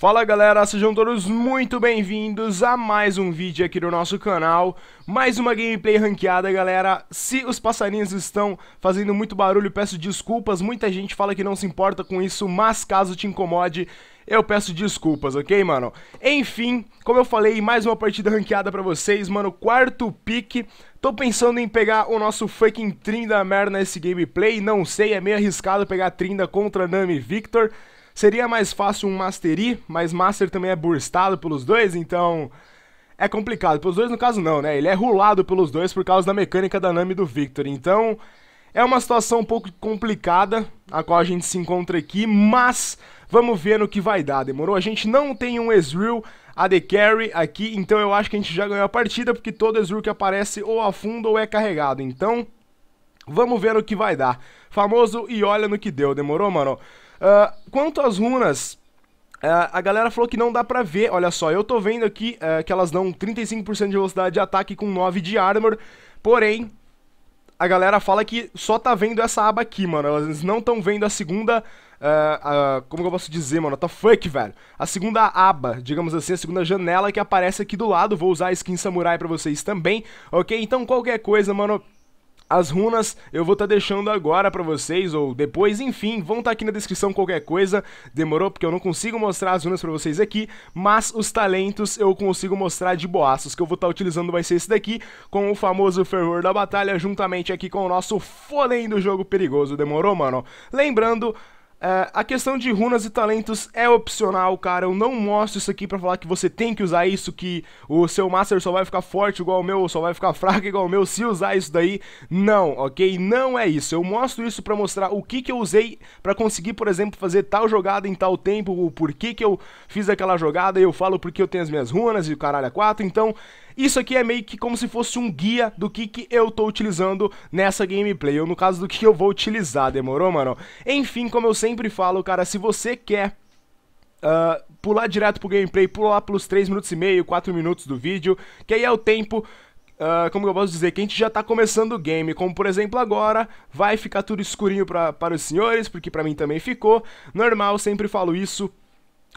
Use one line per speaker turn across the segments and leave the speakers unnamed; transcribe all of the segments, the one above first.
Fala galera, sejam todos muito bem-vindos a mais um vídeo aqui do nosso canal Mais uma gameplay ranqueada galera Se os passarinhos estão fazendo muito barulho, peço desculpas Muita gente fala que não se importa com isso, mas caso te incomode eu peço desculpas, ok, mano? Enfim, como eu falei, mais uma partida ranqueada pra vocês, mano, quarto pique. Tô pensando em pegar o nosso fucking Trinda merda nesse gameplay, não sei, é meio arriscado pegar Trinda contra Nami Victor, Seria mais fácil um Mastery, mas Master também é burstado pelos dois, então é complicado. Pelos dois, no caso, não, né? Ele é rulado pelos dois por causa da mecânica da Nami do Victor. Então, é uma situação um pouco complicada a qual a gente se encontra aqui, mas vamos ver no que vai dar, demorou? A gente não tem um Ezreal AD Carry aqui, então eu acho que a gente já ganhou a partida, porque todo Ezreal que aparece ou afunda ou é carregado. Então, vamos ver no que vai dar. Famoso e olha no que deu, demorou, mano? Ah, quanto às runas, uh, a galera falou que não dá pra ver. Olha só, eu tô vendo aqui uh, que elas dão 35% de velocidade de ataque com 9 de armor. Porém, a galera fala que só tá vendo essa aba aqui, mano. Elas não estão vendo a segunda. Uh, uh, como que eu posso dizer, mano? Tá fuck, velho. A segunda aba, digamos assim, a segunda janela que aparece aqui do lado. Vou usar a skin samurai pra vocês também, ok? Então qualquer coisa, mano. As runas eu vou estar tá deixando agora para vocês, ou depois, enfim, vão estar tá aqui na descrição qualquer coisa. Demorou? Porque eu não consigo mostrar as runas para vocês aqui, mas os talentos eu consigo mostrar de boaços. que eu vou estar tá utilizando vai ser esse daqui, com o famoso fervor da batalha, juntamente aqui com o nosso do jogo perigoso. Demorou, mano? Lembrando... Uh, a questão de runas e talentos é opcional, cara. Eu não mostro isso aqui para falar que você tem que usar isso, que o seu Master só vai ficar forte igual o meu, só vai ficar fraco igual o meu se usar isso daí. Não, ok? Não é isso. Eu mostro isso para mostrar o que, que eu usei para conseguir, por exemplo, fazer tal jogada em tal tempo, o porquê que eu fiz aquela jogada, e eu falo porque eu tenho as minhas runas e o caralho a é quatro. Então, isso aqui é meio que como se fosse um guia do que, que eu tô utilizando nessa gameplay, ou no caso do que eu vou utilizar, demorou, mano? Enfim, como eu sempre falo, cara, se você quer Uh, pular direto pro gameplay, pular pelos 3 minutos e meio, 4 minutos do vídeo, que aí é o tempo, uh, como eu posso dizer, que a gente já tá começando o game, como por exemplo agora, vai ficar tudo escurinho pra, para os senhores, porque pra mim também ficou, normal, sempre falo isso,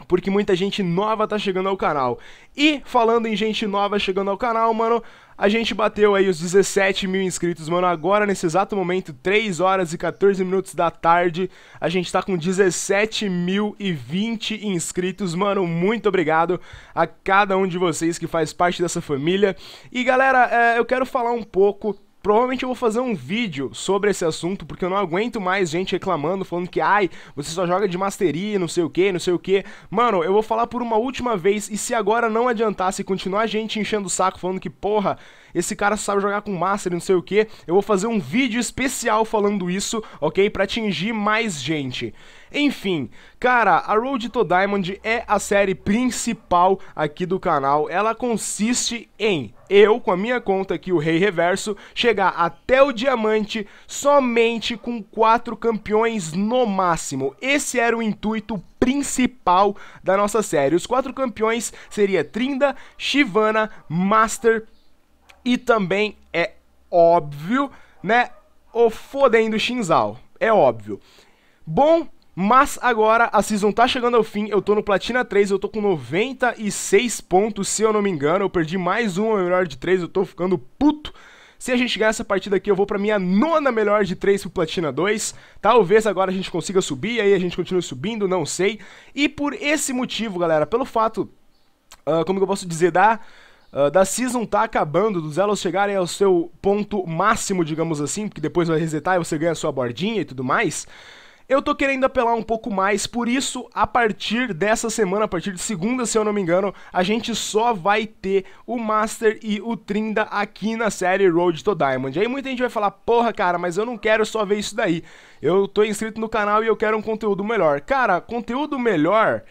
porque muita gente nova tá chegando ao canal. E falando em gente nova chegando ao canal, mano, a gente bateu aí os 17 mil inscritos, mano. Agora, nesse exato momento, 3 horas e 14 minutos da tarde, a gente tá com 17 mil e 20 inscritos, mano. Muito obrigado a cada um de vocês que faz parte dessa família. E galera, é, eu quero falar um pouco Provavelmente eu vou fazer um vídeo sobre esse assunto, porque eu não aguento mais gente reclamando, falando que, ai, você só joga de masteria, não sei o que, não sei o que. Mano, eu vou falar por uma última vez, e se agora não adiantar, se continuar a gente enchendo o saco, falando que, porra, esse cara sabe jogar com master, não sei o que, eu vou fazer um vídeo especial falando isso, ok? Pra atingir mais gente. Enfim, cara, a Road to Diamond é a série principal aqui do canal. Ela consiste em eu, com a minha conta aqui, o Rei Reverso, chegar até o diamante somente com quatro campeões no máximo. Esse era o intuito principal da nossa série. Os quatro campeões seria Trinda, Shivana, Master e também é óbvio, né, o fodendo Shinzal. É óbvio. Bom, mas agora a season tá chegando ao fim, eu tô no Platina 3, eu tô com 96 pontos, se eu não me engano, eu perdi mais uma melhor de 3, eu tô ficando puto. Se a gente ganhar essa partida aqui, eu vou pra minha nona melhor de 3 pro Platina 2. Talvez agora a gente consiga subir, aí a gente continue subindo, não sei. E por esse motivo, galera, pelo fato, uh, como que eu posso dizer, da... Uh, da Season tá acabando, dos elas chegarem ao seu ponto máximo, digamos assim, porque depois vai resetar e você ganha a sua bordinha e tudo mais. Eu tô querendo apelar um pouco mais, por isso, a partir dessa semana, a partir de segunda, se eu não me engano, a gente só vai ter o Master e o Trinda aqui na série Road to Diamond. Aí muita gente vai falar, porra, cara, mas eu não quero só ver isso daí. Eu tô inscrito no canal e eu quero um conteúdo melhor. Cara, conteúdo melhor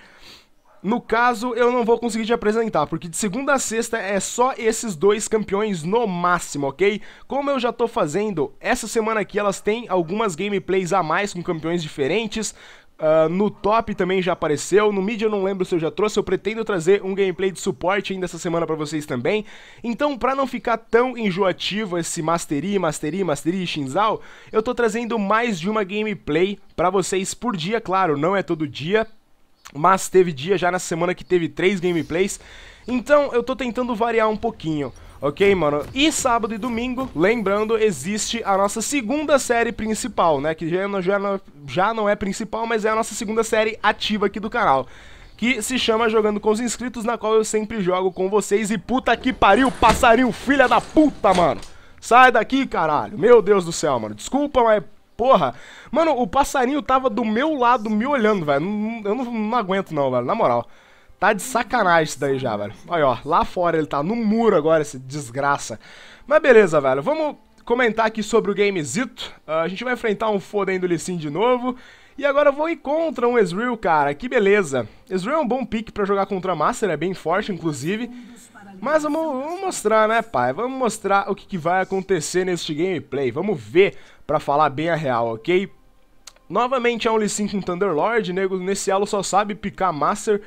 no caso, eu não vou conseguir te apresentar, porque de segunda a sexta é só esses dois campeões no máximo, ok? Como eu já tô fazendo, essa semana aqui elas têm algumas gameplays a mais com campeões diferentes, Uh, no top também já apareceu, no mid eu não lembro se eu já trouxe, eu pretendo trazer um gameplay de suporte ainda essa semana pra vocês também. Então, pra não ficar tão enjoativo esse Mastery, Mastery, Mastery e Shinzal, eu tô trazendo mais de uma gameplay pra vocês por dia, claro, não é todo dia, mas teve dia já na semana que teve três gameplays. Então eu tô tentando variar um pouquinho. Ok, mano? E sábado e domingo, lembrando, existe a nossa segunda série principal, né? Que já não, já, não, já não é principal, mas é a nossa segunda série ativa aqui do canal que se chama Jogando com os Inscritos, na qual eu sempre jogo com vocês. E puta que pariu, passarinho, filha da puta, mano. Sai daqui, caralho. Meu Deus do céu, mano. Desculpa, mas porra. Mano, o passarinho tava do meu lado me olhando, velho. Eu não, não aguento, não, velho. Na moral. Tá de sacanagem isso daí já, velho. Olha, ó, lá fora ele tá no muro agora, esse desgraça. Mas beleza, velho. Vamos comentar aqui sobre o gamezito. Uh, a gente vai enfrentar um foda do de novo. E agora eu vou ir contra um Ezreal, cara. Que beleza. Ezreal é um bom pick pra jogar contra Master, é bem forte, inclusive. Mas vamos, vamos, mostrar, né, pai? Vamos mostrar o que, que vai acontecer neste gameplay. Vamos ver pra falar bem a real, ok? Novamente é um Lee Sin com Thunderlord, nego nesse elo só sabe picar Master,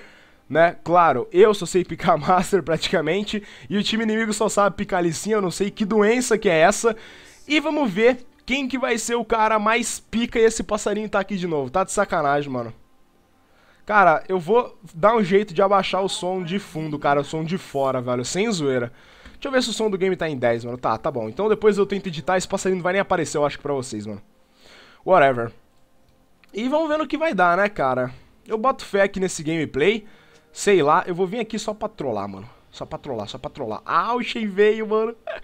né? Claro, eu só sei picar Master praticamente, e o time inimigo só sabe picar Lee Sin, eu não sei que doença que é essa. E vamos ver quem que vai ser o cara mais pica e esse passarinho tá aqui de novo, tá de sacanagem, mano. Cara, eu vou dar um jeito de abaixar o som de fundo, cara, o som de fora, velho, sem zoeira. Deixa eu ver se o som do game tá em 10, mano. Tá, tá bom. Então depois eu tento editar, esse passarinho não vai nem aparecer, eu acho, pra vocês, mano. Whatever. E vamos ver no que vai dar, né, cara? Eu boto fé aqui nesse gameplay, sei lá, eu vou vir aqui só pra trollar, mano. Só pra trollar, só pra trollar. Ah, o Shea veio, mano.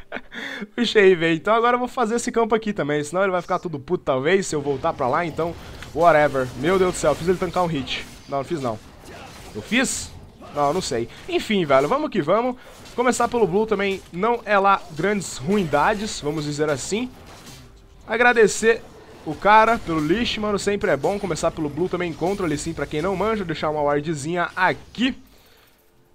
o Shea veio. Então agora eu vou fazer esse campo aqui também, senão ele vai ficar tudo puto, talvez, se eu voltar pra lá, então... Whatever. Meu Deus do céu, fiz ele tancar um hit. Não, não fiz não. Eu fiz? Não, não sei. Enfim, velho, vamos que vamos. Começar pelo Blue também não é lá grandes ruindades, vamos dizer assim. Agradecer o cara pelo lixo, mano, sempre é bom. Começar pelo Blue também contra ele sim, pra quem não manja. Deixar uma wardzinha aqui.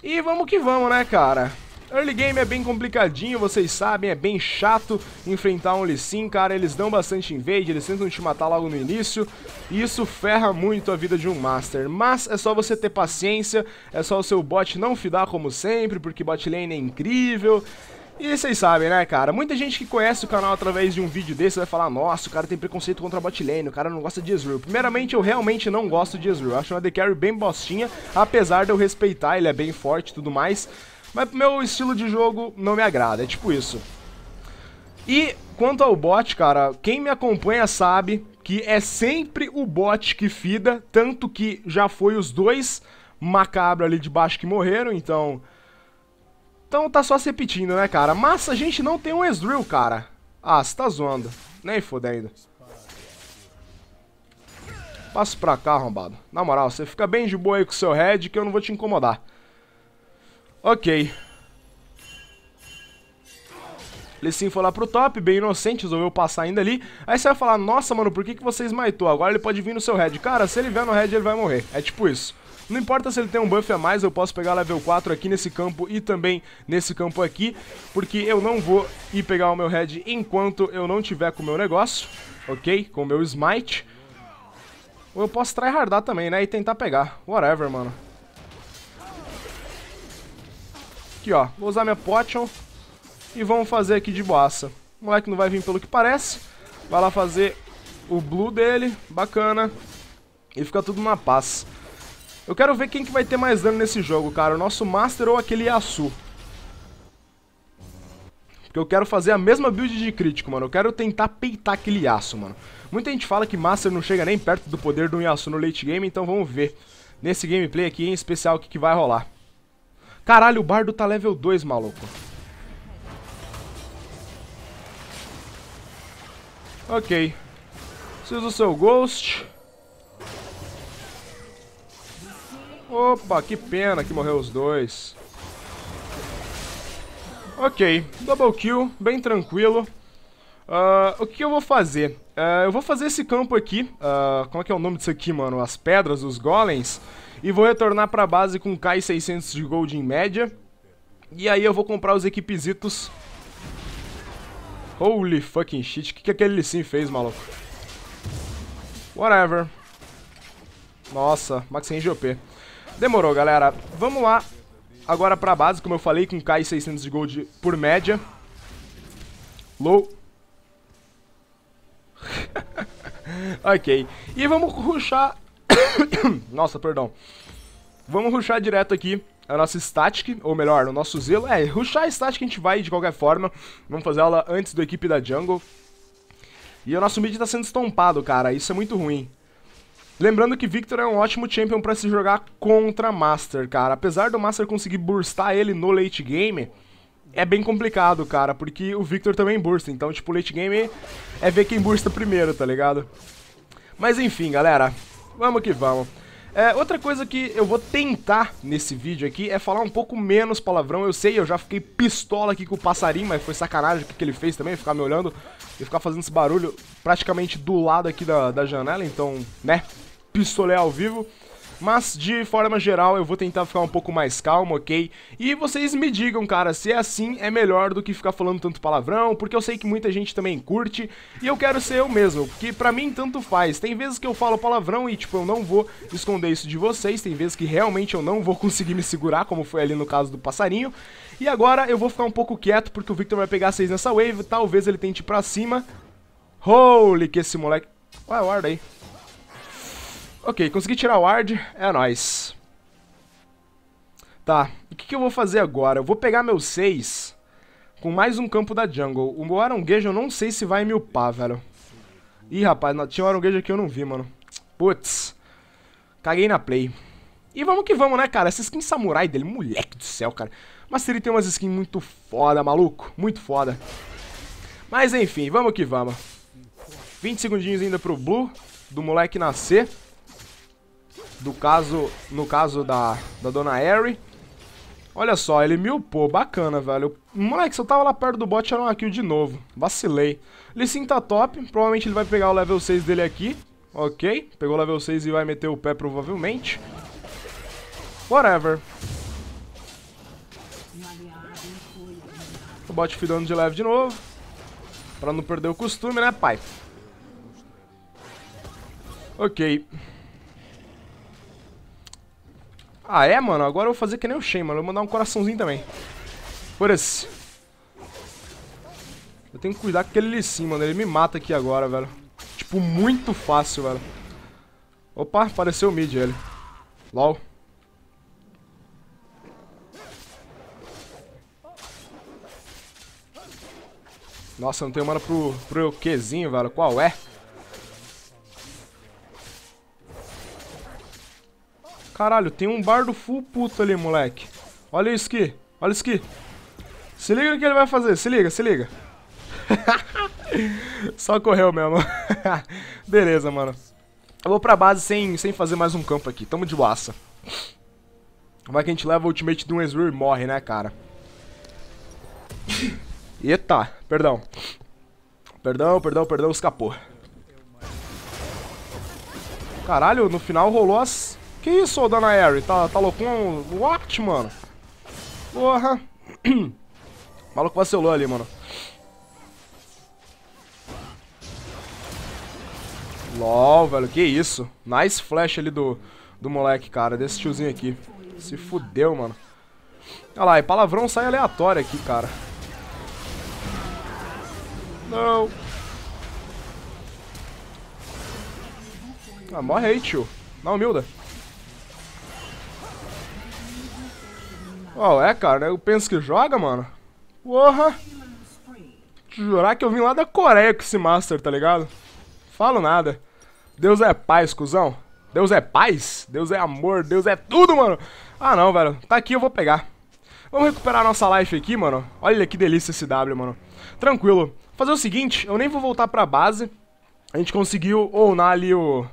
E vamos que vamos, né, cara? Early game é bem complicadinho, vocês sabem, é bem chato enfrentar um Lee Sin, cara, eles dão bastante invade, eles tentam te matar logo no início, e isso ferra muito a vida de um Master, mas é só você ter paciência, é só o seu bot não fidar como sempre, porque bot lane é incrível, e vocês sabem, né, cara? Muita gente que conhece o canal através de um vídeo desse vai falar Nossa, o cara tem preconceito contra botlane, o cara não gosta de Ezreal. Primeiramente, eu realmente não gosto de Ezreal. Acho uma The Carry bem bostinha, apesar de eu respeitar, ele é bem forte e tudo mais. Mas meu estilo de jogo não me agrada, é tipo isso. E quanto ao bot, cara, quem me acompanha sabe que é sempre o bot que fida, tanto que já foi os dois macabros ali de baixo que morreram, então... Então tá só se repetindo, né, cara? Mas a gente não tem um Ezreal, cara. Ah, você tá zoando. Nem fodendo. Passa pra cá, arrombado. Na moral, você fica bem de boa aí com o seu head que eu não vou te incomodar. Ok. Lee foi lá pro top, bem inocente, resolveu passar ainda ali. Aí você vai falar, nossa, mano, por que, que você esmaitou? Agora ele pode vir no seu head. Cara, se ele vier no head, ele vai morrer. É tipo isso. Não importa se ele tem um buff a mais, eu posso pegar level 4 aqui nesse campo e também nesse campo aqui, porque eu não vou ir pegar o meu head enquanto eu não tiver com o meu negócio, ok? Com o meu smite. Ou eu posso tryhardar também, né? E tentar pegar. Whatever, mano. Aqui, ó. Vou usar minha potion e vamos fazer aqui de boaça. O moleque não vai vir pelo que parece. Vai lá fazer o blue dele. Bacana. E fica tudo na paz. Eu quero ver quem que vai ter mais dano nesse jogo, cara. O nosso Master ou aquele Yasu. Porque eu quero fazer a mesma build de crítico, mano. Eu quero tentar peitar aquele Yasu, mano. Muita gente fala que Master não chega nem perto do poder do Yasu no late game, então vamos ver. Nesse gameplay aqui, em especial, o que, que vai rolar. Caralho, o bardo tá level 2, maluco. Ok. Preciso do seu ghost. Opa, que pena que morreu os dois. Ok, double kill, bem tranquilo. Uh, o que eu vou fazer? Uh, eu vou fazer esse campo aqui. Uh, como é que é o nome disso aqui, mano? As pedras, os golems. E vou retornar para a base com Kai 600 de gold em média. E aí eu vou comprar os equipizitos. Holy fucking shit, o que, que aquele sim fez, maluco? Whatever. Nossa, Max Range OP. Demorou, galera. Vamos lá. Agora pra base, como eu falei, com Kai 600 de gold por média. Low. ok. E vamos ruxar Nossa, perdão. Vamos ruxar direto aqui a nossa static, ou melhor, o nosso zelo. É, ruxar a static a gente vai de qualquer forma. Vamos fazer ela antes do equipe da jungle. E o nosso mid tá sendo estompado, cara. Isso é muito ruim. Lembrando que Victor é um ótimo champion pra se jogar contra Master, cara. Apesar do Master conseguir burstar ele no late game, é bem complicado, cara. Porque o Victor também bursta. Então, tipo, late game é ver quem bursta primeiro, tá ligado? Mas enfim, galera. Vamos que vamos. É, outra coisa que eu vou tentar nesse vídeo aqui é falar um pouco menos palavrão. Eu sei, eu já fiquei pistola aqui com o passarinho, mas foi sacanagem o que ele fez também, ficar me olhando e ficar fazendo esse barulho praticamente do lado aqui da, da janela, então, né, pistolei ao vivo. Mas de forma geral eu vou tentar ficar um pouco mais calmo, ok? E vocês me digam, cara, se é assim é melhor do que ficar falando tanto palavrão, porque eu sei que muita gente também curte e eu quero ser eu mesmo, porque pra mim tanto faz. Tem vezes que eu falo palavrão e tipo eu não vou esconder isso de vocês, tem vezes que realmente eu não vou conseguir me segurar, como foi ali no caso do passarinho. E agora eu vou ficar um pouco quieto porque o Victor vai pegar 6 nessa wave, talvez ele tente ir pra cima. Holy que esse moleque... Ué, guarda aí. Ok, consegui tirar o ward, é nóis. Tá, o que, que, eu vou fazer agora? Eu vou pegar meu 6 com mais um campo da jungle. O Aronguejo eu não sei se vai me upar, velho. Ih, rapaz, não, tinha um Aronguejo aqui eu não vi, mano. Putz, caguei na play. E vamos que vamos, né, cara? Essa skin samurai dele, moleque do céu, cara. Mas ele tem umas skins muito foda, maluco. Muito foda. Mas enfim, vamos que vamos. 20 segundinhos ainda pro Blue, do moleque nascer do caso, no caso da, da Dona Harry. Olha só, ele me upou, bacana, velho. Moleque, se eu tava lá perto do bot, era uma kill de novo. Vacilei. Lissin tá top, provavelmente ele vai pegar o level 6 dele aqui. Ok, pegou o level 6 e vai meter o pé provavelmente. Whatever. O bot fidando de leve de novo. Pra não perder o costume, né, pai? Ok. Ah, é, mano? Agora eu vou fazer que nem o Shen, mano. Eu vou mandar um coraçãozinho também. Por esse. Eu tenho que cuidar com aquele Lissim, mano. Ele me mata aqui agora, velho. Tipo, muito fácil, velho. Opa, apareceu o mid ele. LOL. Nossa, não tem mana pro, pro Qzinho, velho. Qual é? Caralho, tem um bardo full puto ali, moleque. Olha isso aqui. Olha isso aqui. Se liga no que ele vai fazer. Se liga, se liga. Só correu mesmo. Beleza, mano. Eu vou pra base sem, sem fazer mais um campo aqui. Tamo de boaça. Vai que a gente leva o ultimate do Ezreal e morre, né, cara? Eita, perdão. Perdão, perdão, perdão, escapou. Caralho, no final rolou as... Que isso, ô Dona Harry? Tá, tá o What, mano? Porra. maluco vacilou ali, mano. LOL, velho, que isso. Nice flash ali do, do moleque, cara, desse tiozinho aqui. Se fudeu, mano. Olha lá, e palavrão sai aleatório aqui, cara. Não. Ah, morre aí, tio. Na humilda. Qual oh, é, cara? Eu penso que joga, mano. Porra! Jurar que eu vim lá da Coreia com esse Master, tá ligado? Falo nada. Deus é paz, cuzão. Deus é paz, Deus é amor, Deus é tudo, mano. Ah, não, velho. Tá aqui, eu vou pegar. Vamos recuperar nossa life aqui, mano. Olha que delícia esse W, mano. Tranquilo. Vou fazer o seguinte, eu nem vou voltar pra base. A gente conseguiu ownar ali o,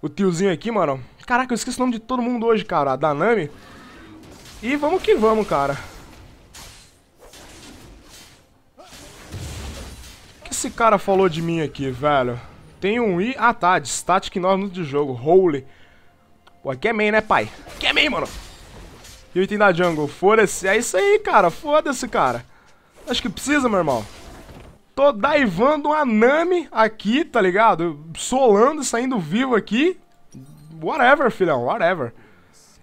o tiozinho aqui, mano. Caraca, eu esqueci o nome de todo mundo hoje, cara. A Danami... E vamos que vamos, cara. O que esse cara falou de mim aqui, velho? Tem um I... Ah, tá. De static 9 minutos de jogo. Holy. Pô, aqui é main, né, pai? Aqui é main, mano. E o item da jungle. Foda-se. É isso aí, cara. Foda-se, cara. Acho que precisa, meu irmão. Tô daivando uma Nami aqui, tá ligado? Solando, saindo vivo aqui. Whatever, filhão. Whatever.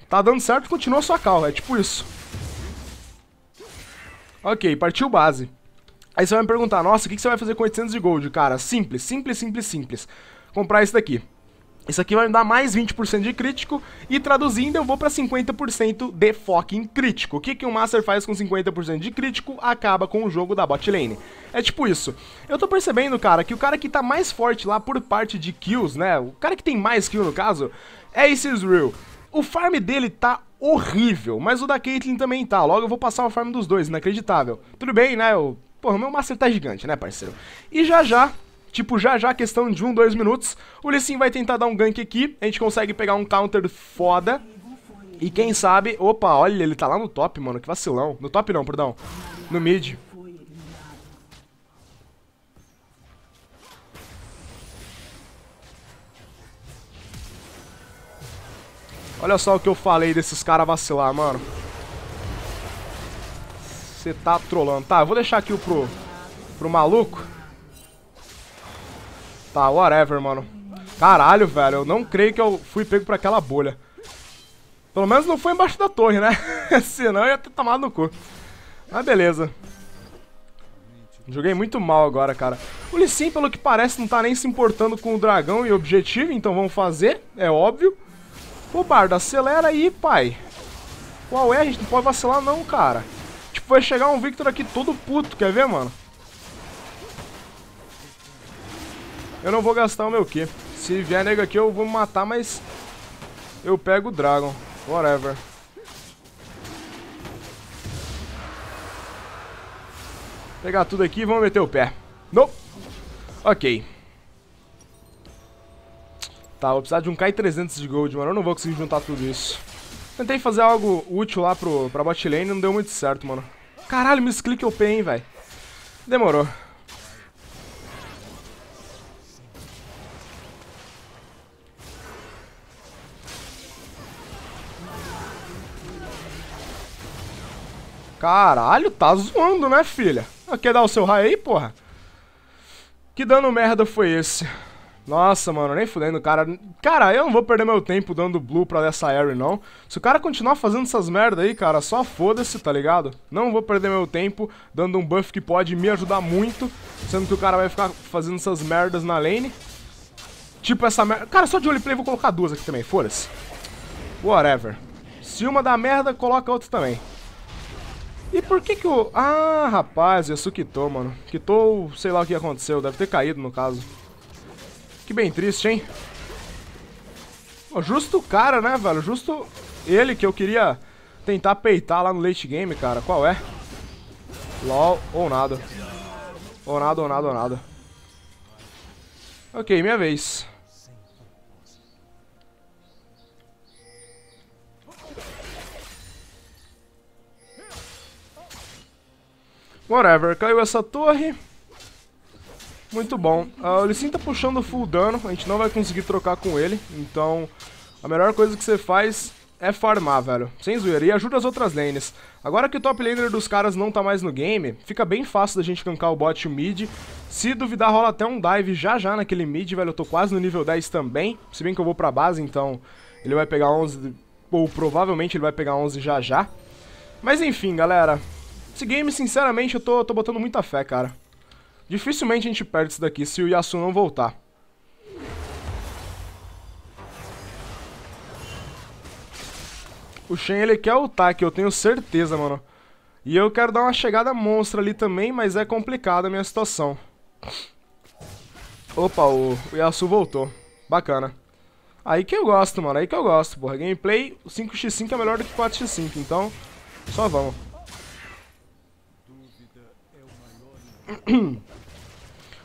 Tá dando certo, continua sua call. É tipo isso. Ok, partiu base. Aí você vai me perguntar, nossa, o que você vai fazer com 800 de gold, cara? Simples, simples, simples, simples. Comprar isso daqui. Isso aqui vai me dar mais 20% de crítico e traduzindo eu vou para 50% de fucking crítico. O que, que um Master faz com 50% de crítico? Acaba com o jogo da bot lane. É tipo isso. Eu tô percebendo, cara, que o cara que tá mais forte lá por parte de kills, né? O cara que tem mais kill no caso, é esse Israel. O farm dele tá horrível, mas o da Caitlyn também tá. Logo eu vou passar o farm dos dois, inacreditável. Tudo bem, né? Eu... Porra, meu master tá gigante, né, parceiro? E já já, tipo, já já, questão de um, dois minutos, o Lee Sin vai tentar dar um gank aqui. A gente consegue pegar um counter foda. E quem sabe... Opa, olha, ele tá lá no top, mano. Que vacilão. No top não, perdão. No mid. Olha só o que eu falei desses caras vacilar, mano. Você tá trolando. Tá, eu vou deixar aqui o pro, pro maluco. Tá, whatever, mano. Caralho, velho, eu não creio que eu fui pego pra aquela bolha. Pelo menos não foi embaixo da torre, né? Senão eu ia ter tomado no cu. Mas beleza. Joguei muito mal agora, cara. O Lissin, pelo que parece, não tá nem se importando com o dragão e o objetivo, então vamos fazer, é óbvio. Pô, Bardo, acelera aí, pai. Qual é? A gente não pode vacilar não, cara. Tipo, vai chegar um Victor aqui todo puto, quer ver, mano? Eu não vou gastar o meu quê. Se vier nego aqui, eu vou matar, mas... Eu pego o Dragon. Whatever. Pegar tudo aqui e vamos meter o pé. Nope. Ok. Tá, vou precisar de um kai 300 de gold, mano. Eu não vou conseguir juntar tudo isso. Tentei fazer algo útil lá pro, pra bot lane, não deu muito certo, mano. Caralho, miss click OP, hein, velho. Demorou. Caralho, tá zoando, né, filha? Quer é dar o seu raio aí, porra? Que dano merda foi esse? Nossa, mano, nem fudendo, cara. Cara, eu não vou perder meu tempo dando blue pra essa Eri, não. Se o cara continuar fazendo essas merda aí, cara, só foda-se, tá ligado? Não vou perder meu tempo dando um buff que pode me ajudar muito, sendo que o cara vai ficar fazendo essas merdas na lane. Tipo essa merda... Cara, só de roleplay vou colocar duas aqui também, foda-se. Whatever. Se uma dá merda, coloca outra também. E por que que o... Ah, rapaz, Yasuo quitou, mano. Quitou, sei lá o que aconteceu, deve ter caído no caso. Que bem triste, hein? justo o cara, né, velho? Justo ele que eu queria tentar peitar lá no late game, cara. Qual é? LOL ou nada. Ou nada, ou nada, ou nada. Ok, minha vez. Whatever, caiu essa torre. Muito bom. Uh, o Lissin tá puxando full dano, a gente não vai conseguir trocar com ele, então a melhor coisa que você faz é farmar, velho. Sem zoeira. E ajuda as outras lanes. Agora que o top laner dos caras não tá mais no game, fica bem fácil da gente gankar o bot e o mid. Se duvidar, rola até um dive já já naquele mid, velho. Eu tô quase no nível 10 também. Se bem que eu vou pra base, então ele vai pegar 11... Ou provavelmente ele vai pegar 11 já já. Mas enfim, galera. Esse game, sinceramente, eu tô, tô botando muita fé, cara. Dificilmente a gente perde isso daqui se o Yasu não voltar. O Shen, ele quer ultar aqui, eu tenho certeza, mano. E eu quero dar uma chegada monstra ali também, mas é complicada a minha situação. Opa, o, Yasu voltou. Bacana. Aí que eu gosto, mano. Aí que eu gosto, porra. Gameplay 5x5 é melhor do que 4x5, então só vamos.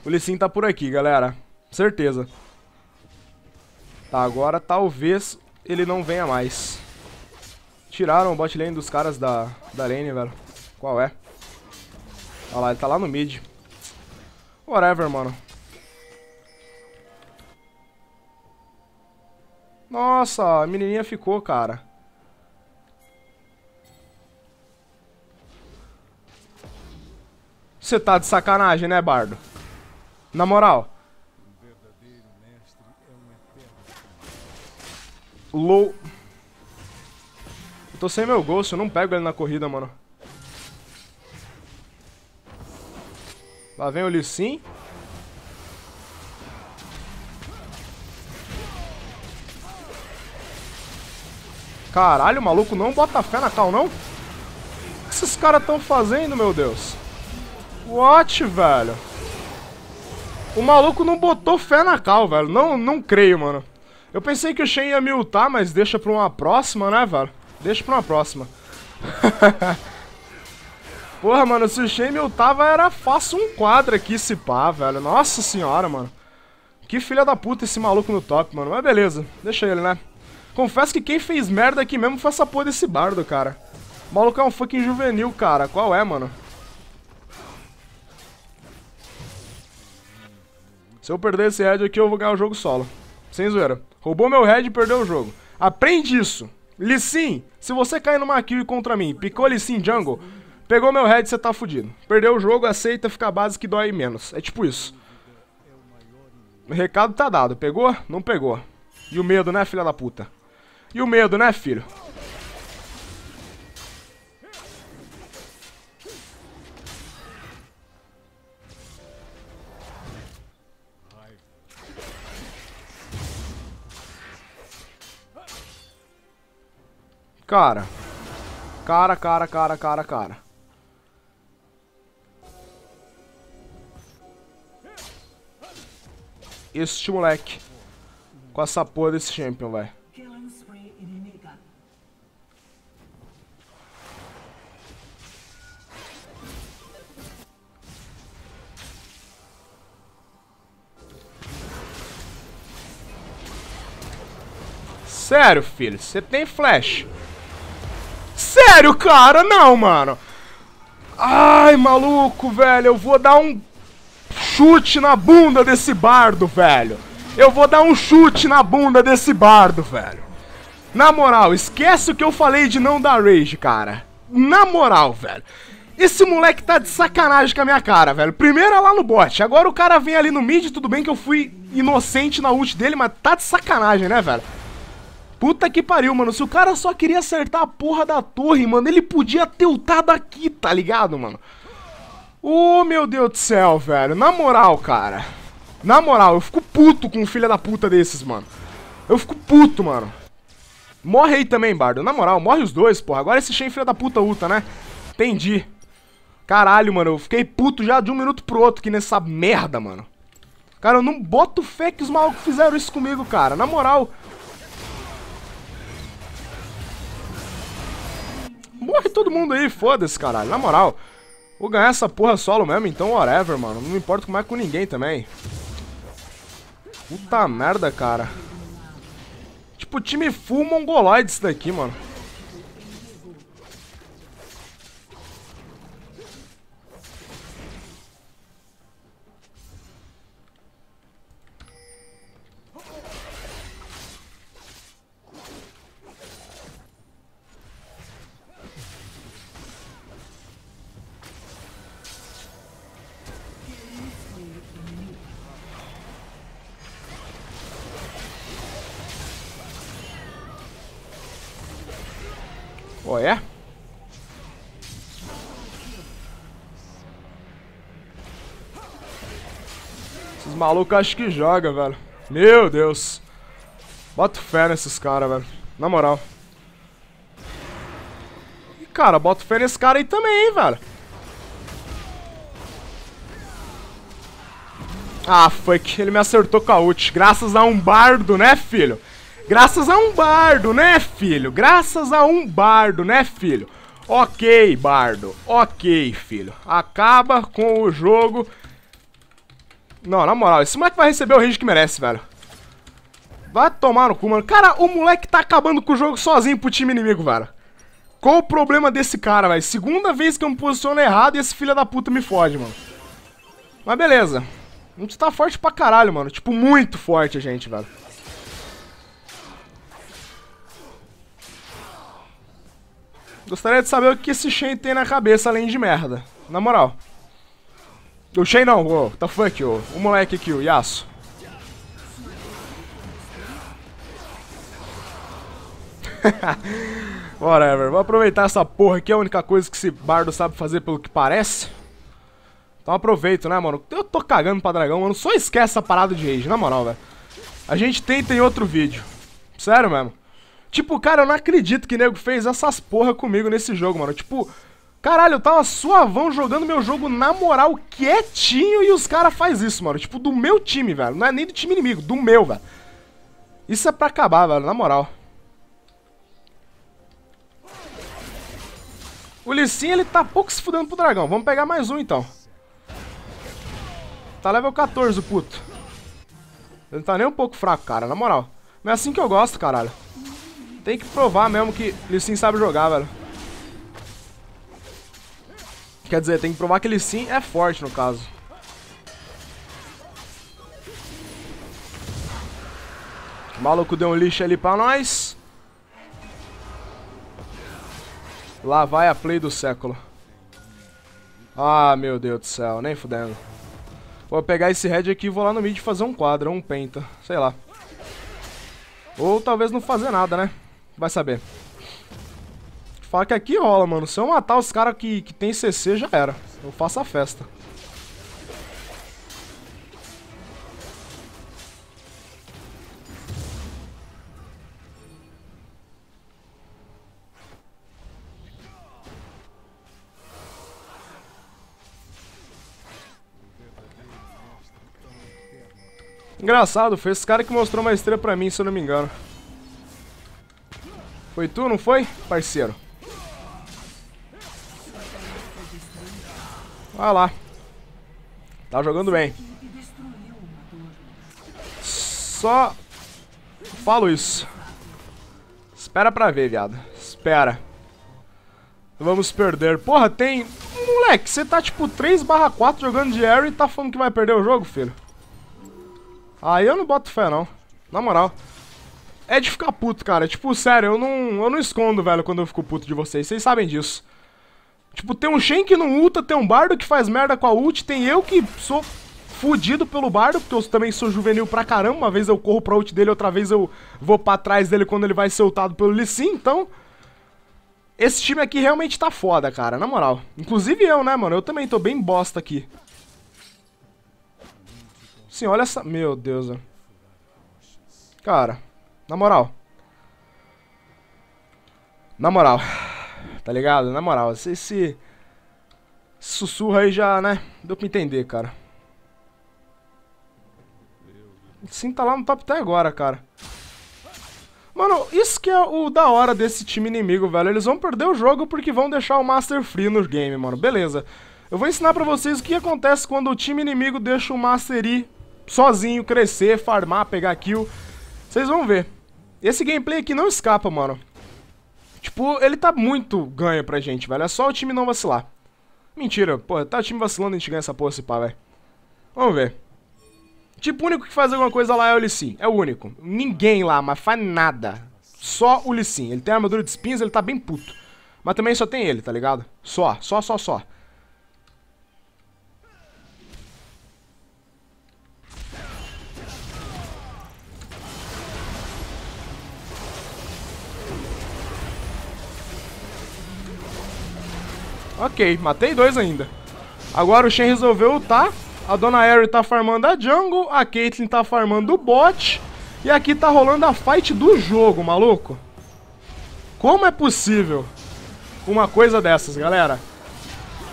O Lee tá por aqui, galera. Certeza. Tá, agora talvez ele não venha mais. Tiraram o bot lane dos caras da, da lane, velho. Qual é? Olha lá, ele tá lá no mid. Whatever, mano. Nossa, a menininha ficou, cara. Você tá de sacanagem, né, Bardo? Na moral. Low. Eu tô sem meu gosto, eu não pego ele na corrida, mano. Lá vem o Lissin. Caralho, maluco, não bota fé na cal, não? O que esses caras estão fazendo, meu Deus? What, velho? O maluco não botou fé na cal, velho. Não, não creio, mano. Eu pensei que o Shen ia me ultar, mas deixa pra uma próxima, né, velho? Deixa pra uma próxima. Porra, mano, se o Shen me ultava, era fácil um quadro aqui, se pá, velho. Nossa senhora, mano. Que filha da puta esse maluco no top, mano. Mas beleza, deixa ele, né? Confesso que quem fez merda aqui mesmo foi essa porra desse bardo, cara. O maluco é um fucking juvenil, cara. Qual é, mano? Se eu perder esse head aqui, eu vou ganhar o jogo solo. Sem zoeira. Roubou meu head e perdeu o jogo. Aprende isso. Lissin, se você cair numa kill contra mim, picou Lissin jungle, pegou meu head, você tá fudido. Perdeu o jogo, aceita, fica a base que dói menos. É tipo isso. O recado tá dado. Pegou? Não pegou. E o medo, né, filha da puta? E o medo, né, filho? Cara. Cara, cara, cara, cara, cara. Este moleque. Com essa porra desse champion, vai. Sério, filho, você tem flash. Sério, cara? Não, mano. Ai, maluco, velho. Eu vou dar um chute na bunda desse bardo, velho. Eu vou dar um chute na bunda desse bardo, velho. Na moral, esquece o que eu falei de não dar rage, cara. Na moral, velho. Esse moleque tá de sacanagem com a minha cara, velho. Primeiro é lá no bot, agora o cara vem ali no mid, tudo bem que eu fui inocente na ult dele, mas tá de sacanagem, né, velho? Puta que pariu, mano. Se o cara só queria acertar a porra da torre, mano, ele podia ter ultado aqui, tá ligado, mano? Ô, oh, meu Deus do céu, velho. Na moral, cara. Na moral, eu fico puto com um filho da puta desses, mano. Eu fico puto, mano. Morre aí também, Bardo. Na moral, morre os dois, porra. Agora esse Shen filho da puta ulta, né? Entendi. Caralho, mano. Eu fiquei puto já de um minuto pro outro aqui nessa merda, mano. Cara, eu não boto fé que os malucos fizeram isso comigo, cara. Na moral... Morre todo mundo aí, foda-se, caralho. Na moral, vou ganhar essa porra solo mesmo, então whatever, mano. Não importa como é com ninguém também. Puta merda, cara. Tipo, time full mongoloide isso daqui, mano. Qual é? Esses malucos acho que joga, velho. Meu Deus. Boto fé nesses caras, velho. Na moral. E, cara, boto fé nesse cara aí também, hein, velho. Ah, foi que ele me acertou com a ult. Graças a um bardo, né, filho? Graças a um bardo, né, filho? Graças a um bardo, né, filho? Ok, bardo. Ok, filho. Acaba com o jogo. Não, na moral, esse moleque vai receber o range que merece, velho. Vai tomar no cu, mano. Cara, o moleque tá acabando com o jogo sozinho pro time inimigo, velho. Qual o problema desse cara, velho? Segunda vez que eu me posiciono errado e esse filho da puta me fode, mano. Mas beleza. A gente tá forte pra caralho, mano. Tipo, muito forte a gente, velho. Gostaria de saber o que esse Shen tem na cabeça além de merda. Na moral. O Shen não, o tá fuck, o, o moleque aqui, o Yasuo. Whatever, vou aproveitar essa porra aqui, é a única coisa que esse bardo sabe fazer pelo que parece. Então aproveito, né, mano? Eu tô cagando pra dragão, mano. Só esquece essa parada de rage, na moral, velho. A gente tenta em outro vídeo. Sério mesmo. Tipo, cara, eu não acredito que nego fez essas porra comigo nesse jogo, mano. Tipo, caralho, eu tava suavão jogando meu jogo na moral quietinho e os caras faz isso, mano. Tipo, do meu time, velho. Não é nem do time inimigo, do meu, velho. Isso é pra acabar, velho, na moral. O Lissinho, ele tá pouco se fudendo pro dragão. Vamos pegar mais um, então. Tá level 14, puto. Ele não tá nem um pouco fraco, cara, na moral. Não é assim que eu gosto, caralho. Tem que provar mesmo que Lissin sabe jogar, velho. Quer dizer, tem que provar que sim é forte, no caso. O maluco deu um lixo ali pra nós. Lá vai a play do século. Ah, meu Deus do céu, nem fudendo. Vou pegar esse red aqui e vou lá no mid fazer um quadro, um penta, sei lá. Ou talvez não fazer nada, né? Vai saber. Fala que aqui rola, mano. Se eu matar os caras que, que tem CC, já era. Eu faço a festa. Engraçado, foi esse cara que mostrou uma estrela pra mim, se eu não me engano. Foi tu, não foi, parceiro? Vai lá. Tá jogando bem. Só falo isso. Espera pra ver, viado. Espera. Vamos perder. Porra, tem... Moleque, você tá tipo 3 barra 4 jogando de Harry e tá falando que vai perder o jogo, filho? Aí eu não boto fé, não. Na moral. É de ficar puto, cara. Tipo, sério, eu não, eu não escondo, velho, quando eu fico puto de vocês. Vocês sabem disso. Tipo, tem um Shen que não ulta, tem um Bardo que faz merda com a ult, tem eu que sou fudido pelo Bardo, porque eu também sou juvenil pra caramba. Uma vez eu corro pra ult dele, outra vez eu vou pra trás dele quando ele vai ser ultado pelo Lee Sin, então... Esse time aqui realmente tá foda, cara, na moral. Inclusive eu, né, mano? Eu também tô bem bosta aqui. Sim, olha essa... Meu Deus, né? Cara... Na moral. Na moral. Tá ligado? Na moral. Esse, esse sussurro aí já, né? Deu pra entender, cara. Sim, tá lá no top até agora, cara. Mano, isso que é o da hora desse time inimigo, velho. Eles vão perder o jogo porque vão deixar o Master Free no game, mano. Beleza. Eu vou ensinar pra vocês o que acontece quando o time inimigo deixa o Master sozinho crescer, farmar, pegar kill. Vocês vão ver. Esse gameplay aqui não escapa, mano. Tipo, ele tá muito ganho pra gente, velho. É só o time não vacilar. Mentira, pô, tá o time vacilando e a gente ganha essa porra se pá, velho. Vamos ver. Tipo, o único que faz alguma coisa lá é o Lissin. É o único. Ninguém lá, mas faz nada. Só o Lissin. Ele tem armadura de espinhos, ele tá bem puto. Mas também só tem ele, tá ligado? Só, só, só, só. Ok, matei dois ainda. Agora o Shen resolveu lutar. Tá? A Dona Harry tá farmando a jungle, a Caitlyn tá farmando o bot. E aqui tá rolando a fight do jogo, maluco. Como é possível uma coisa dessas, galera?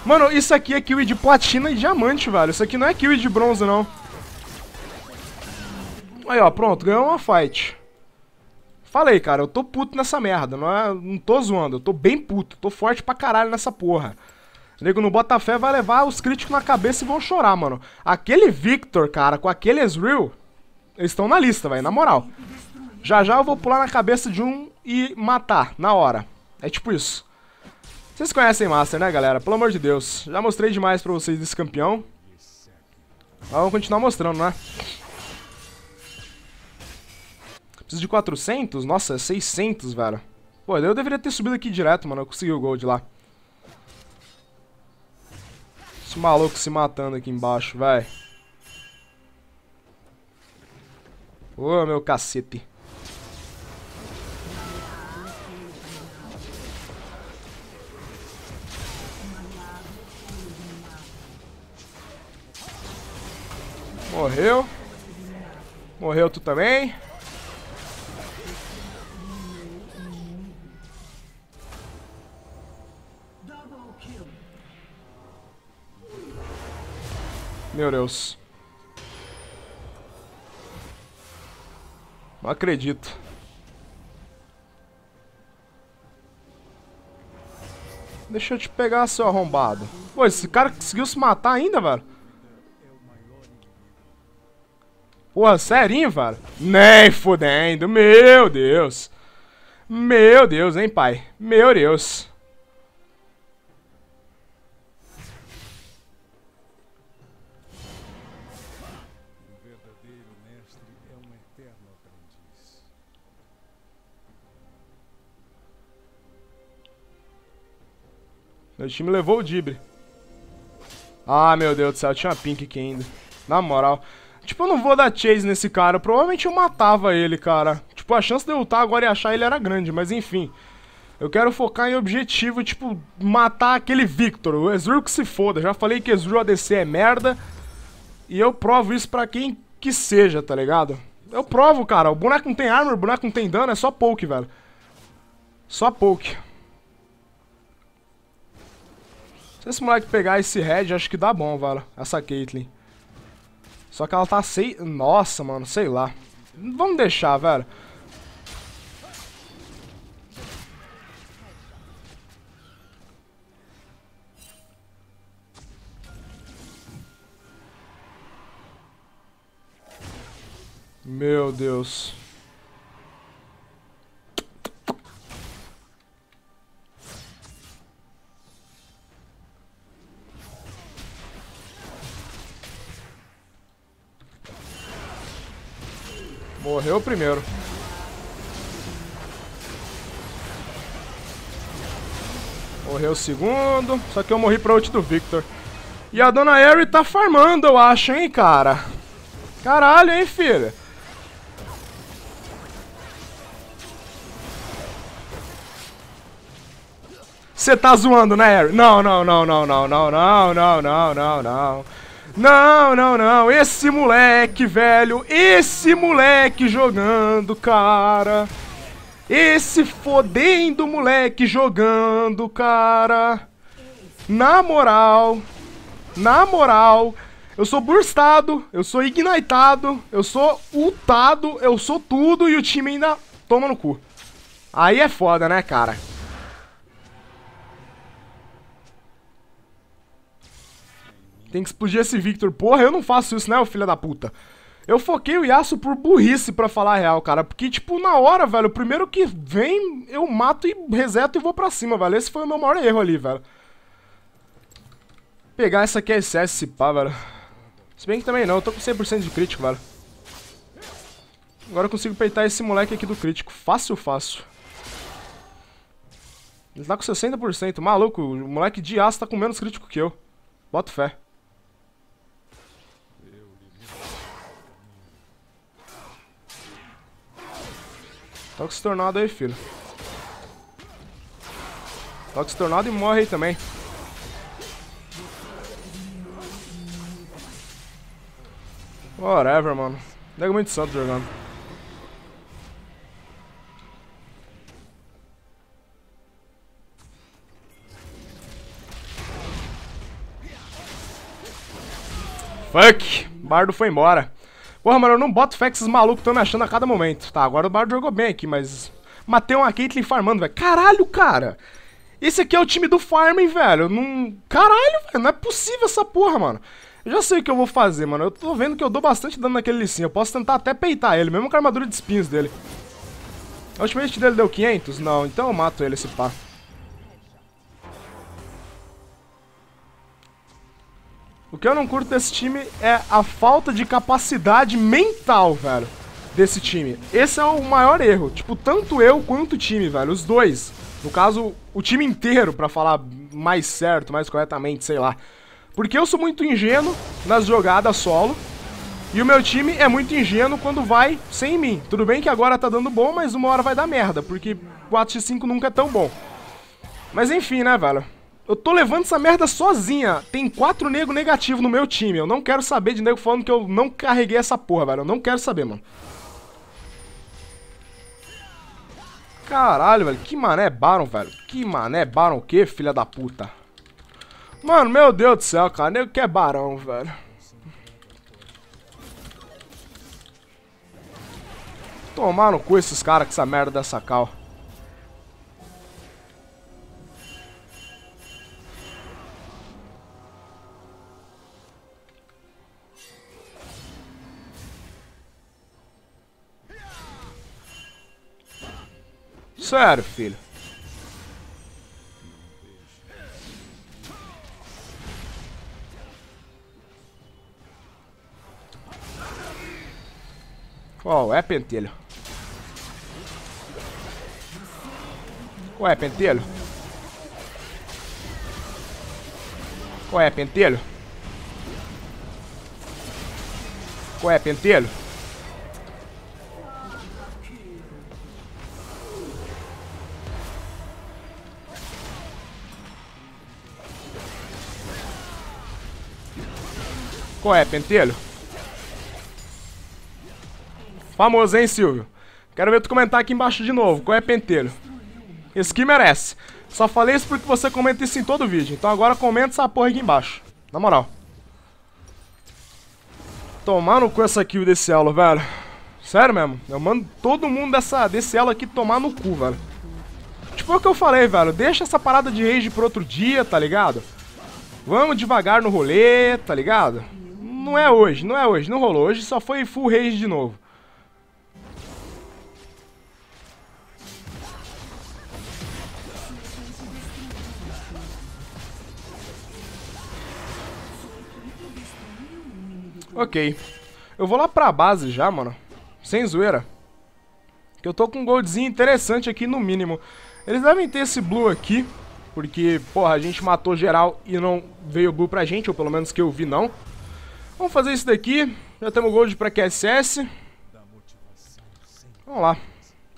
Mano, isso aqui é kiwi de platina e diamante, velho. Isso aqui não é kiwi de bronze, não. Aí, ó, pronto, ganhou uma fight. Falei, cara, eu tô puto nessa merda. Não, é, não tô zoando, eu tô bem puto. Tô forte pra caralho nessa porra. O nego no Botafé vai levar os críticos na cabeça e vão chorar, mano. Aquele Victor, cara, com aquele Ezreal, eles estão na lista, velho, na moral. Já já eu vou pular na cabeça de um e matar, na hora. É tipo isso. Vocês conhecem Master, né, galera? Pelo amor de Deus. Já mostrei demais pra vocês desse campeão. Mas vamos continuar mostrando, né? Preciso de 400? Nossa, 600, velho. Pô, eu deveria ter subido aqui direto, mano. Eu consegui o gold lá. Esse maluco se matando aqui embaixo, velho. Ô, meu cacete. Morreu. Morreu tu também. Meu Deus. Não acredito. Deixa eu te pegar, seu arrombado. Pô, esse cara conseguiu se matar ainda, velho? Porra, serinho, velho? Nem fudendo, meu Deus. Meu Deus, hein, pai? Meu Deus. Meu time levou o Dibre. Ah, meu Deus do céu, tinha uma pink aqui ainda. Na moral. Tipo, eu não vou dar chase nesse cara. Provavelmente eu matava ele, cara. Tipo, a chance de eu lutar agora e achar ele era grande, mas enfim. Eu quero focar em objetivo, tipo, matar aquele Victor. O Ezreal que se foda. Já falei que Ezreal ADC é merda. E eu provo isso pra quem que seja, tá ligado? Eu provo, cara. O boneco não tem armor, o boneco não tem dano, é só poke, velho. Só poke. Se esse moleque pegar esse red, acho que dá bom, Vala. Essa Caitlyn. Só que ela tá sem... Nossa, mano, sei lá. Vamos deixar, velho. Meu Deus. Morreu primeiro. Morreu o segundo. Só que eu morri pra ult do Victor. E a Dona Harry tá farmando, eu acho, hein, cara. Caralho, hein, filha. Você tá zoando, né, Harry? Não, não, não, não, não, não, não, não, não, não, não. Não, não, não. Esse moleque, velho. Esse moleque jogando, cara. Esse fodendo moleque jogando, cara. Na moral. Na moral. Eu sou burstado, eu sou ignitado, eu sou ultado, eu sou tudo e o time ainda toma no cu. Aí é foda, né, cara? Tem que explodir esse Victor. Porra, eu não faço isso, né, ô filho da puta? Eu foquei o Yasuo por burrice, pra falar a real, cara. Porque, tipo, na hora, velho, o primeiro que vem, eu mato e reseto e vou pra cima, velho. Esse foi o meu maior erro ali, velho. Pegar essa aqui é SS, se pá, velho. Se bem que também não, eu tô com 100% de crítico, velho. Agora eu consigo peitar esse moleque aqui do crítico. Fácil, fácil. Ele tá com 60%. Maluco, o moleque de aço tá com menos crítico que eu. Bota fé. Toca esse tornado aí, filho. Toca esse tornado e morre aí também. Whatever, mano. Nego muito santo jogando. Fuck! Bardo foi embora. Porra, mano, eu não boto fé que esses malucos estão me achando a cada momento. Tá, agora o Bard jogou bem aqui, mas... Matei uma Caitlyn farmando, velho. Caralho, cara! Esse aqui é o time do farming, velho. Não... Caralho, velho, não é possível essa porra, mano. Eu já sei o que eu vou fazer, mano. Eu tô vendo que eu dou bastante dano naquele licinho. Eu posso tentar até peitar ele, mesmo com a armadura de espinhos dele. A ultimate dele deu 500? Não, então eu mato ele, esse pá. O que eu não curto desse time é a falta de capacidade mental, velho, desse time. Esse é o maior erro. Tipo, tanto eu quanto o time, velho, os dois. No caso, o time inteiro, para falar mais certo, mais corretamente, sei lá. Porque eu sou muito ingênuo nas jogadas solo. E o meu time é muito ingênuo quando vai sem mim. Tudo bem que agora tá dando bom, mas uma hora vai dar merda, porque 4x5 nunca é tão bom. Mas enfim, né, velho? Eu tô levando essa merda sozinha. Tem quatro negros negativo no meu time. Eu não quero saber de nego falando que eu não carreguei essa porra, velho. Eu não quero saber, mano. Caralho, velho. Que mané Baron, velho. Que mané Baron o quê, filha da puta? Mano, meu Deus do céu, cara. Nego que é Barão, velho. Tomar no cu esses caras com essa merda dessa cal. Sério, filho. Qual é, pentelho? Qual é, pentelho? Qual é, pentelho? Qual é, pentelho? Qual é, pentelho? Famoso, hein, Silvio? Quero ver tu comentar aqui embaixo de novo. Qual é, pentelho? Esse que merece. Só falei isso porque você comenta isso em todo o vídeo. Então agora comenta essa porra aqui embaixo. Na moral. Tomar no cu essa kill desse elo, velho. Sério mesmo. Eu mando todo mundo dessa, desse elo aqui tomar no cu, velho. Tipo é o que eu falei, velho. Deixa essa parada de rage pro outro dia, tá ligado? Vamos devagar no rolê, tá ligado? não é hoje, não é hoje, não rolou. Hoje só foi full rage de novo. Ok. Eu vou lá pra base já, mano. Sem zoeira. Que eu tô com um goldzinho interessante aqui, no mínimo. Eles devem ter esse blue aqui. Porque, porra, a gente matou geral e não veio blue pra gente. Ou pelo menos que eu vi, não. Vamos fazer isso daqui. Já temos gold pra QSS. Vamos lá.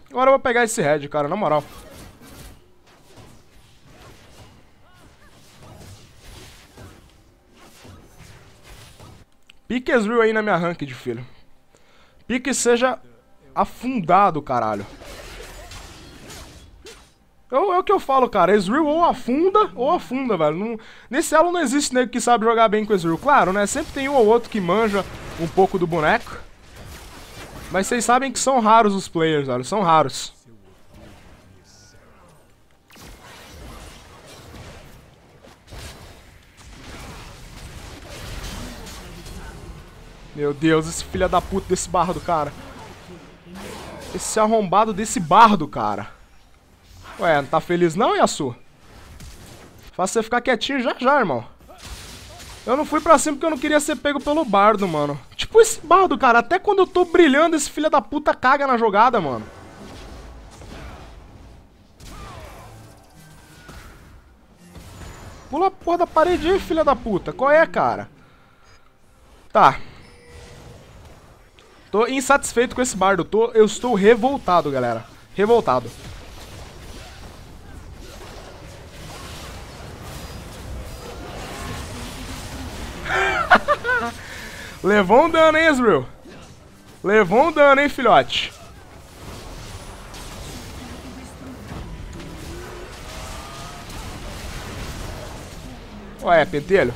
Agora eu vou pegar esse red, cara, na moral. Pique Ezreal aí na minha ranked, filho. Pique seja afundado, caralho. É o, é o que eu falo, cara. Ezreal ou afunda ou afunda, velho. Não, nesse elo não existe nego que sabe jogar bem com Ezreal. Claro, né? Sempre tem um ou outro que manja um pouco do boneco. Mas vocês sabem que são raros os players, velho. São raros. Meu Deus, esse filho da puta desse bardo, cara. Esse arrombado desse bardo, cara. Ué, não tá feliz não, Yasu? Faça você ficar quietinho já já, irmão. Eu não fui pra cima porque eu não queria ser pego pelo bardo, mano. Tipo esse bardo, cara. Até quando eu tô brilhando, esse filho da puta caga na jogada, mano. Pula a porra da parede aí, filha da puta. Qual é, cara? Tá. Tô insatisfeito com esse bardo. Tô, eu estou revoltado, galera. Revoltado. Levou um dano, hein, Ezreal? Levou um dano, hein, filhote? Ué, é, pentelho?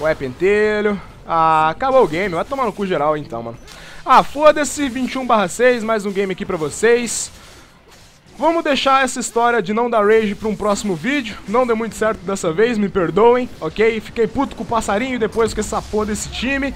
Ué, é, pentelho? Ah, acabou o game. Vai tomar no cu geral, então, mano. Ah, foda-se. 21 6, mais um game aqui pra vocês. Vamos deixar essa história de não dar rage para um próximo vídeo. Não deu muito certo dessa vez, me perdoem, ok? Fiquei puto com o passarinho depois com essa porra desse time.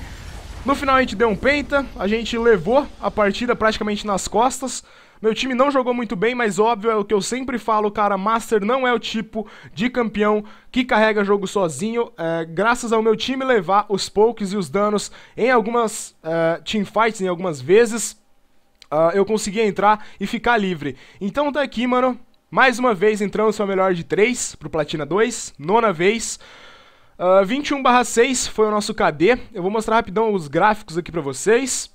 No final a gente deu um penta, a gente levou a partida praticamente nas costas. Meu time não jogou muito bem, mas óbvio é o que eu sempre falo, cara, Master não é o tipo de campeão que carrega jogo sozinho. É, graças ao meu time levar os pokes e os danos em algumas é, teamfights, em algumas vezes, uh, eu consegui entrar e ficar livre. Então tá aqui, mano. Mais uma vez entramos para melhor de 3, pro Platina 2, nona vez. Uh, 21 6 foi o nosso KD. Eu vou mostrar rapidão os gráficos aqui pra vocês.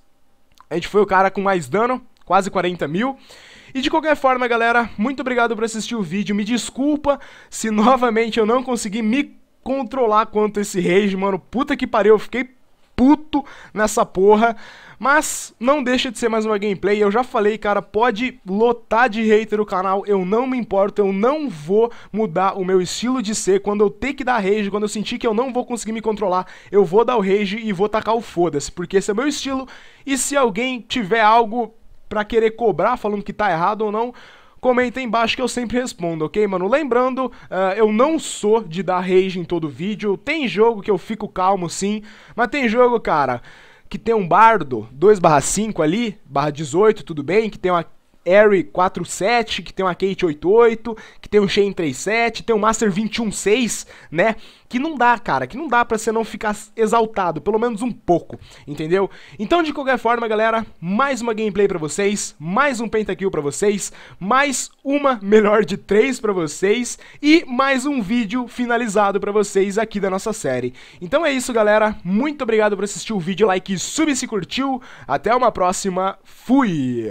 A gente foi o cara com mais dano, quase 40 mil. E de qualquer forma, galera, muito obrigado por assistir o vídeo. Me desculpa se novamente eu não consegui me controlar quanto esse rage, mano. Puta que pariu, eu fiquei puto nessa porra. Mas não deixa de ser mais uma gameplay. Eu já falei, cara, pode lotar de hater o canal. Eu não me importo, eu não vou mudar o meu estilo de ser. Quando eu ter que dar rage, quando eu sentir que eu não vou conseguir me controlar, eu vou dar o rage e vou tacar o foda-se. Porque esse é o meu estilo. E se alguém tiver algo pra querer cobrar falando que tá errado ou não, comenta aí embaixo que eu sempre respondo, ok, mano? Lembrando, uh, eu não sou de dar rage em todo vídeo. Tem jogo que eu fico calmo, sim. Mas tem jogo, cara, que tem um bardo 2 5 ali, barra 18, tudo bem, que tem uma Harry 47, que tem uma Kate 88, que tem um Shane 37, tem um Master 216, né? Que não dá, cara, que não dá para você não ficar exaltado, pelo menos um pouco, entendeu? Então, de qualquer forma, galera, mais uma gameplay para vocês, mais um pentakill para vocês, mais uma melhor de três para vocês e mais um vídeo finalizado para vocês aqui da nossa série. Então é isso, galera. Muito obrigado por assistir o vídeo, like, sub se curtiu. Até uma próxima. Fui.